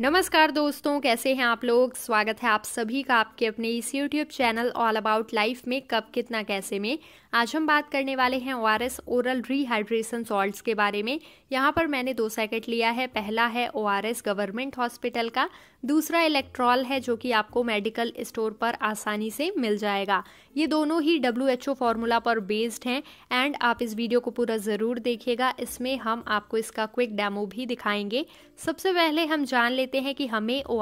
नमस्कार दोस्तों कैसे हैं आप लोग स्वागत है आप सभी का आपके अपने इस YouTube channel all about life में कब कितना कैसे में आज हम बात करने वाले हैं ओ ओरल रिहाइड्रेशन सॉल्ट्स के बारे में यहाँ पर मैंने दो सैकेट लिया है पहला है ओ गवर्नमेंट हॉस्पिटल का दूसरा इलेक्ट्रॉल है जो कि आपको मेडिकल स्टोर पर आसानी से मिल जाएगा ये दोनों ही डब्ल्यू एच फॉर्मूला पर बेस्ड हैं एंड आप इस वीडियो को पूरा ज़रूर देखिएगा इसमें हम आपको इसका क्विक डेमो भी दिखाएंगे सबसे पहले हम जान ले लेते हैं कि हमें ओ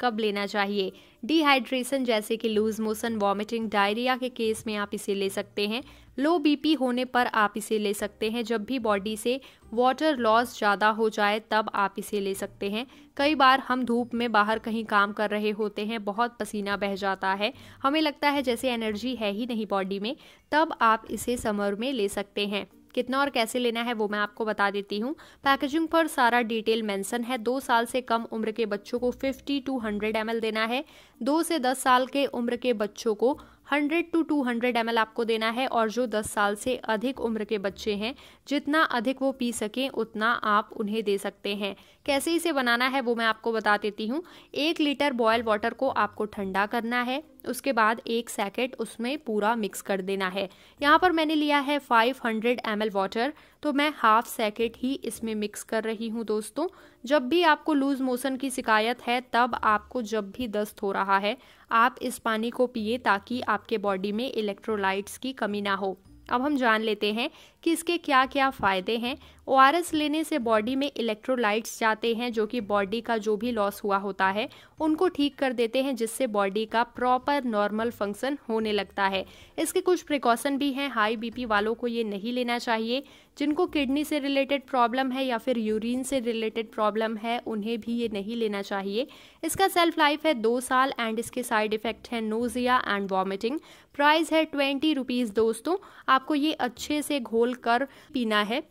कब लेना चाहिए डिहाइड्रेशन जैसे कि लूज मोशन वॉमिटिंग डायरिया के केस में आप इसे ले सकते हैं लो बीपी होने पर आप इसे ले सकते हैं जब भी बॉडी से वाटर लॉस ज़्यादा हो जाए तब आप इसे ले सकते हैं कई बार हम धूप में बाहर कहीं काम कर रहे होते हैं बहुत पसीना बह जाता है हमें लगता है जैसे एनर्जी है ही नहीं बॉडी में तब आप इसे समर में ले सकते हैं कितना और कैसे लेना है वो मैं आपको बता देती हूँ पैकेजिंग पर सारा डिटेल मेंशन है दो साल से कम उम्र के बच्चों को 50 टू 100 एम देना है दो से दस साल के उम्र के बच्चों को 100 टू 200 एम आपको देना है और जो 10 साल से अधिक उम्र के बच्चे हैं जितना अधिक वो पी सकें उतना आप उन्हें दे सकते हैं कैसे इसे बनाना है वो मैं आपको बता देती हूँ एक लीटर बॉयल वाटर को आपको ठंडा करना है उसके बाद एक सैकेट उसमें पूरा मिक्स कर देना है यहाँ पर मैंने लिया है 500 हंड्रेड एम वाटर तो मैं हाफ सैकेट ही इसमें मिक्स कर रही हूँ दोस्तों जब भी आपको लूज़ मोशन की शिकायत है तब आपको जब भी दस्त हो रहा है आप इस पानी को पिए ताकि आपके बॉडी में इलेक्ट्रोलाइट्स की कमी ना हो अब हम जान लेते हैं कि इसके क्या क्या फ़ायदे हैं ओ लेने से बॉडी में इलेक्ट्रोलाइट्स जाते हैं जो कि बॉडी का जो भी लॉस हुआ होता है उनको ठीक कर देते हैं जिससे बॉडी का प्रॉपर नॉर्मल फंक्शन होने लगता है इसके कुछ प्रिकॉशन भी हैं हाई बीपी वालों को ये नहीं लेना चाहिए जिनको किडनी से रिलेटेड प्रॉब्लम है या फिर यूरिन से रिलेटेड प्रॉब्लम है उन्हें भी ये नहीं लेना चाहिए इसका सेल्फ लाइफ है दो साल एंड इसके साइड इफेक्ट हैं नोजिया एंड वॉमिटिंग प्राइस है ट्वेंटी रुपीज़ दोस्तों आप आपको ये अच्छे से घोल कर पीना है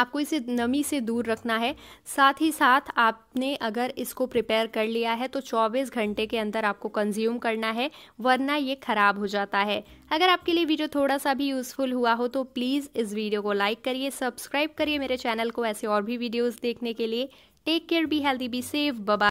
आपको इसे नमी से दूर रखना है साथ ही साथ आपने अगर इसको प्रिपेयर कर लिया है तो 24 घंटे के अंदर आपको कंज्यूम करना है वरना ये ख़राब हो जाता है अगर आपके लिए वीडियो थोड़ा सा भी यूज़फुल हुआ हो तो प्लीज़ इस वीडियो को लाइक करिए सब्सक्राइब करिए मेरे चैनल को ऐसे और भी वीडियोज़ देखने के लिए take care be healthy be safe बबा